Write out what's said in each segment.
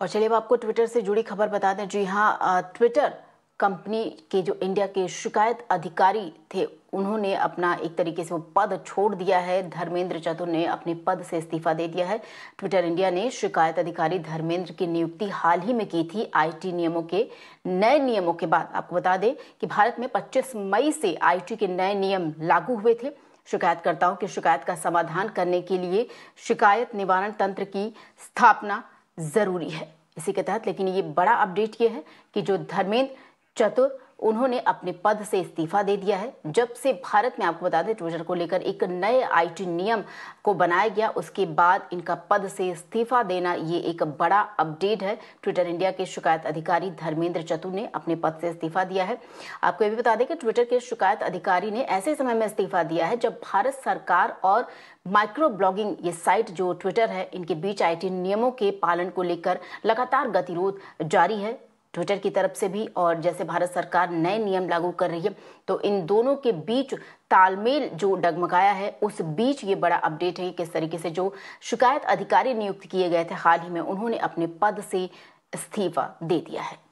और चलिए अब आपको ट्विटर से जुड़ी खबर बता दें जी हाँ ट्विटर कंपनी के जो इंडिया के शिकायत अधिकारी थे उन्होंने अपना एक तरीके से वो पद छोड़ दिया है धर्मेंद्र चतुर ने अपने पद से इस्तीफा दे दिया है ट्विटर इंडिया ने शिकायत अधिकारी धर्मेंद्र की नियुक्ति हाल ही में की थी आईटी नियमों के नए नियमों के बाद आपको बता दें कि भारत में 25 मई से आईटी के नए नियम लागू हुए थे शिकायतकर्ताओं की शिकायत का समाधान करने के लिए शिकायत निवारण तंत्र की स्थापना ज़रूरी है इसी के तहत लेकिन ये बड़ा अपडेट ये है कि जो धर्मेंद्र चतुर उन्होंने अपने पद से इस्तीफा दे दिया है जब से भारत में आपको बता दें ट्विटर को लेकर एक नए आईटी नियम को बनाया गया उसके बाद इनका पद से इस्तीफा देना ये एक बड़ा अपडेट है ट्विटर इंडिया के शिकायत अधिकारी धर्मेंद्र चतु ने अपने पद से इस्तीफा दिया है आपको ये भी बता दें कि ट्विटर के शिकायत अधिकारी ने ऐसे समय में इस्तीफा दिया है जब भारत सरकार और माइक्रो ब्लॉगिंग ये साइट जो ट्विटर है इनके बीच आईटी नियमों के पालन को लेकर लगातार गतिरोध जारी है ट्विटर की तरफ से भी और जैसे भारत सरकार नए नियम लागू कर रही है तो इन दोनों के बीच तालमेल जो डगमगाया है उस बीच ये बड़ा अपडेट है किस तरीके से जो शिकायत अधिकारी नियुक्त किए गए थे हाल ही में उन्होंने अपने पद से इस्तीफा दे दिया है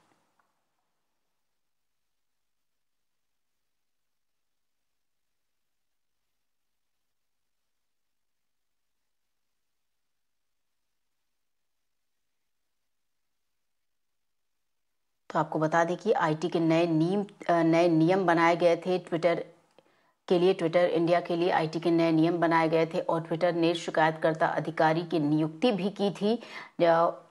तो आपको बता दें कि आईटी के नए नियम नए नियम बनाए गए थे ट्विटर के लिए ट्विटर इंडिया के लिए आईटी के नए नियम बनाए गए थे और ट्विटर ने शिकायतकर्ता अधिकारी की नियुक्ति भी की थी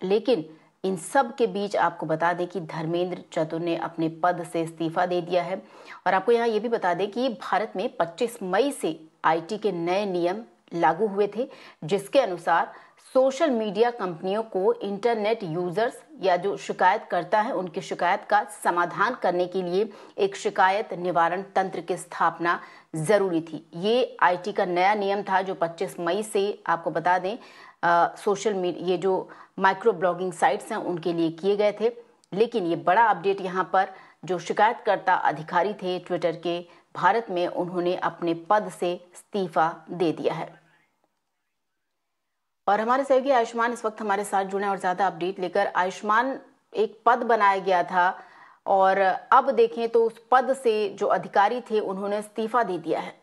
लेकिन इन सब के बीच आपको बता दें कि धर्मेंद्र चतुर ने अपने पद से इस्तीफा दे दिया है और आपको यहाँ ये भी बता दें कि भारत में 25 मई से आईटी के नए नियम लागू हुए थे जिसके अनुसार सोशल मीडिया कंपनियों को इंटरनेट यूजर्स या जो शिकायत करता है उनकी शिकायत का समाधान करने के लिए एक शिकायत निवारण तंत्र की स्थापना जरूरी थी ये आईटी का नया नियम था जो 25 मई से आपको बता दें आ, सोशल मीडिया ये जो माइक्रो ब्लॉगिंग साइट्स हैं उनके लिए किए गए थे लेकिन ये बड़ा अपडेट यहाँ पर जो शिकायतकर्ता अधिकारी थे ट्विटर के भारत में उन्होंने अपने पद से इस्तीफा दे दिया है और हमारे सहयोगी आयुष्मान इस वक्त हमारे साथ जुड़े और ज्यादा अपडेट लेकर आयुष्मान एक पद बनाया गया था और अब देखें तो उस पद से जो अधिकारी थे उन्होंने इस्तीफा दे दिया है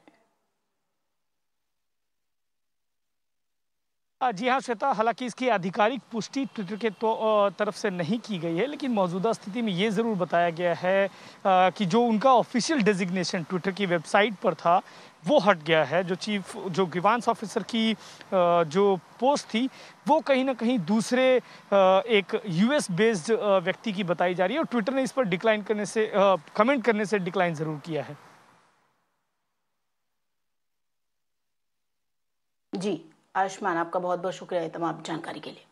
जी हाँ श्वेता हालांकि इसकी आधिकारिक पुष्टि ट्विटर के तो तरफ से नहीं की गई है लेकिन मौजूदा स्थिति में ये ज़रूर बताया गया है कि जो उनका ऑफिशियल डेजिग्नेशन ट्विटर की वेबसाइट पर था वो हट गया है जो चीफ जो ग्रीवांस ऑफिसर की जो पोस्ट थी वो कहीं ना कहीं दूसरे एक यूएस बेस्ड व्यक्ति की बताई जा रही है और ट्विटर ने इस पर डिक्लाइन करने से कमेंट करने से डिक्लाइन ज़रूर किया है जी आयुष्मान आपका बहुत बहुत शुक्रिया तमाम जानकारी के लिए